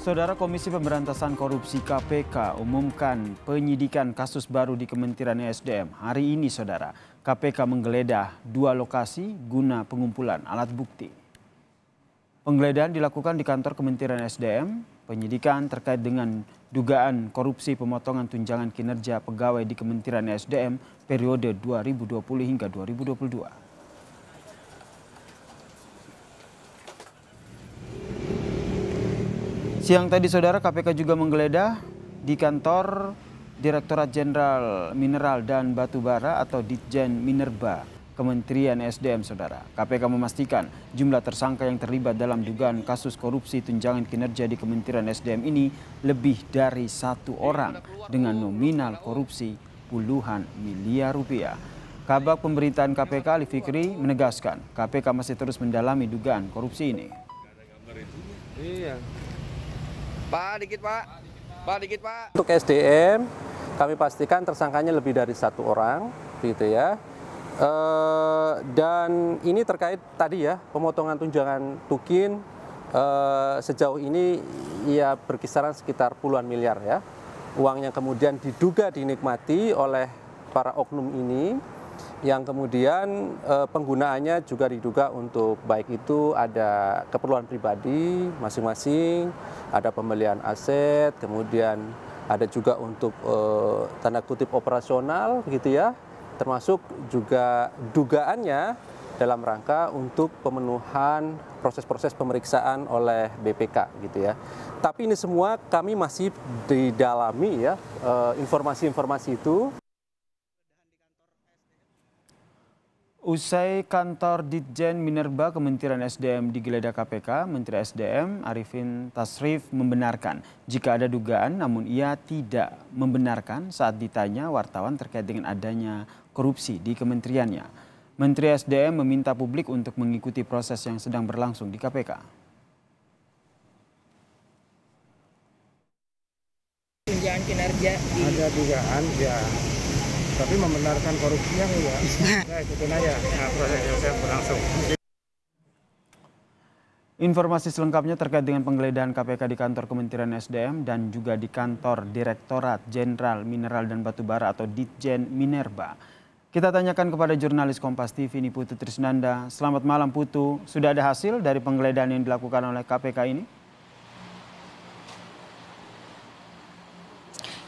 Saudara Komisi Pemberantasan Korupsi KPK umumkan penyidikan kasus baru di Kementerian SDM. Hari ini, Saudara, KPK menggeledah dua lokasi guna pengumpulan alat bukti. Penggeledahan dilakukan di kantor Kementerian SDM. Penyidikan terkait dengan dugaan korupsi pemotongan tunjangan kinerja pegawai di Kementerian SDM periode 2020 hingga 2022. Siang tadi saudara KPK juga menggeledah di kantor Direktorat Jenderal Mineral dan Batubara atau Ditjen Minerba Kementerian SDM Saudara. KPK memastikan jumlah tersangka yang terlibat dalam dugaan kasus korupsi tunjangan kinerja di Kementerian SDM ini lebih dari satu orang dengan nominal korupsi puluhan miliar rupiah. Kabak pemberitaan KPK Ali Fikri menegaskan KPK masih terus mendalami dugaan korupsi ini. Iya. Pak, dikit Pak. Pak, dikit Pak. Untuk SDM, kami pastikan tersangkanya lebih dari satu orang, gitu ya. E, dan ini terkait tadi ya, pemotongan tunjangan tukin e, sejauh ini ya berkisaran sekitar puluhan miliar ya. Uang yang kemudian diduga dinikmati oleh para oknum ini yang kemudian eh, penggunaannya juga diduga untuk baik itu ada keperluan pribadi masing-masing, ada pembelian aset, kemudian ada juga untuk eh, tanda kutip operasional gitu ya, termasuk juga dugaannya dalam rangka untuk pemenuhan proses-proses pemeriksaan oleh BPK gitu ya. Tapi ini semua kami masih didalami ya eh, informasi-informasi itu Usai kantor Ditjen Minerba Kementerian SDM digeledah KPK, Menteri SDM Arifin Tasrif membenarkan jika ada dugaan namun ia tidak membenarkan saat ditanya wartawan terkait dengan adanya korupsi di kementeriannya. Menteri SDM meminta publik untuk mengikuti proses yang sedang berlangsung di KPK. Ada dugaan ya tapi membenarkan korupsinya enggak. Saya nah, ikutin aja nah, proses yang berlangsung. Informasi selengkapnya terkait dengan penggeledahan KPK di kantor Kementerian SDM dan juga di kantor Direktorat Jenderal Mineral dan Batubara atau Ditjen Minerba. Kita tanyakan kepada jurnalis Kompas TV ini Putu Trisnanda. Selamat malam Putu, sudah ada hasil dari penggeledahan yang dilakukan oleh KPK ini?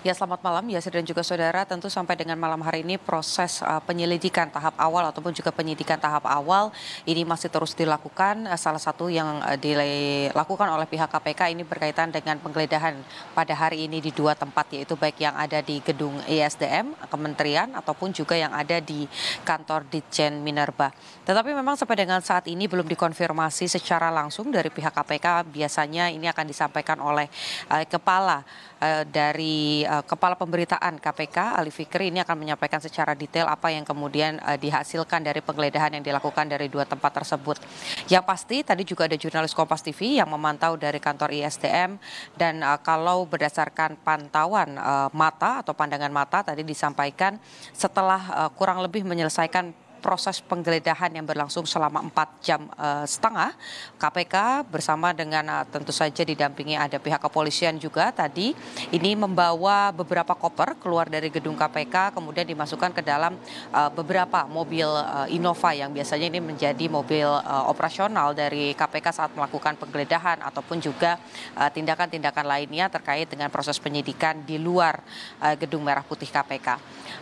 Ya selamat malam Yasir dan juga saudara. Tentu sampai dengan malam hari ini proses uh, penyelidikan tahap awal ataupun juga penyidikan tahap awal ini masih terus dilakukan. Uh, salah satu yang uh, dilakukan oleh pihak KPK ini berkaitan dengan penggeledahan pada hari ini di dua tempat yaitu baik yang ada di gedung ISDM Kementerian ataupun juga yang ada di kantor Ditjen Minerba. Tetapi memang sampai dengan saat ini belum dikonfirmasi secara langsung dari pihak KPK. Biasanya ini akan disampaikan oleh uh, kepala uh, dari uh, Kepala Pemberitaan KPK Ali Fikri ini akan menyampaikan secara detail apa yang kemudian uh, dihasilkan dari penggeledahan yang dilakukan dari dua tempat tersebut. Yang pasti tadi juga ada jurnalis Kompas TV yang memantau dari kantor ISDM dan uh, kalau berdasarkan pantauan uh, mata atau pandangan mata tadi disampaikan setelah uh, kurang lebih menyelesaikan proses penggeledahan yang berlangsung selama 4 jam uh, setengah KPK bersama dengan uh, tentu saja didampingi ada pihak kepolisian juga tadi ini membawa beberapa koper keluar dari gedung KPK kemudian dimasukkan ke dalam uh, beberapa mobil uh, Innova yang biasanya ini menjadi mobil uh, operasional dari KPK saat melakukan penggeledahan ataupun juga tindakan-tindakan uh, lainnya terkait dengan proses penyidikan di luar uh, gedung Merah Putih KPK.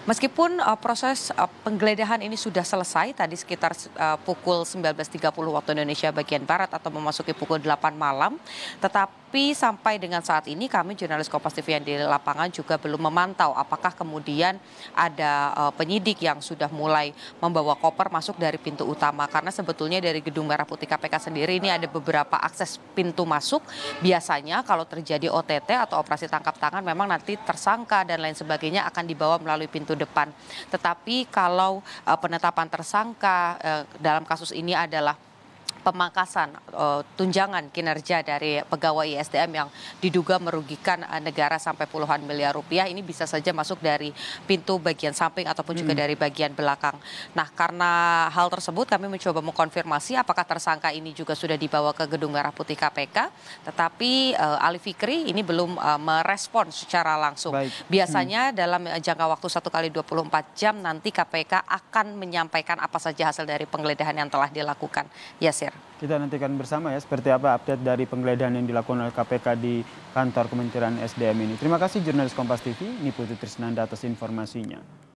Meskipun uh, proses uh, penggeledahan ini sudah selesai tadi sekitar uh, pukul 19.30 waktu Indonesia bagian Barat atau memasuki pukul 8 malam. Tetap tapi sampai dengan saat ini kami jurnalis Kompas TV yang di lapangan juga belum memantau apakah kemudian ada eh, penyidik yang sudah mulai membawa koper masuk dari pintu utama karena sebetulnya dari gedung Merah Putih KPK sendiri ini ada beberapa akses pintu masuk. Biasanya kalau terjadi OTT atau operasi tangkap tangan memang nanti tersangka dan lain sebagainya akan dibawa melalui pintu depan. Tetapi kalau eh, penetapan tersangka eh, dalam kasus ini adalah pemangkasan uh, tunjangan kinerja dari pegawai ISDM yang diduga merugikan eh, negara sampai puluhan miliar rupiah ini bisa saja masuk dari pintu bagian samping ataupun hmm. juga dari bagian belakang. Nah, karena hal tersebut kami mencoba mengkonfirmasi apakah tersangka ini juga sudah dibawa ke Gedung Merah Putih KPK, tetapi uh, Ali Fikri ini belum uh, merespon secara langsung. Baik. Biasanya hmm. dalam jangka waktu satu kali 24 jam nanti KPK akan menyampaikan apa saja hasil dari penggeledahan yang telah dilakukan. Yasir. Kita nantikan bersama ya seperti apa update dari penggeledahan yang dilakukan oleh KPK di kantor Kementerian SDM ini. Terima kasih jurnalis Kompas TV, Niputu Trisnanda atas informasinya.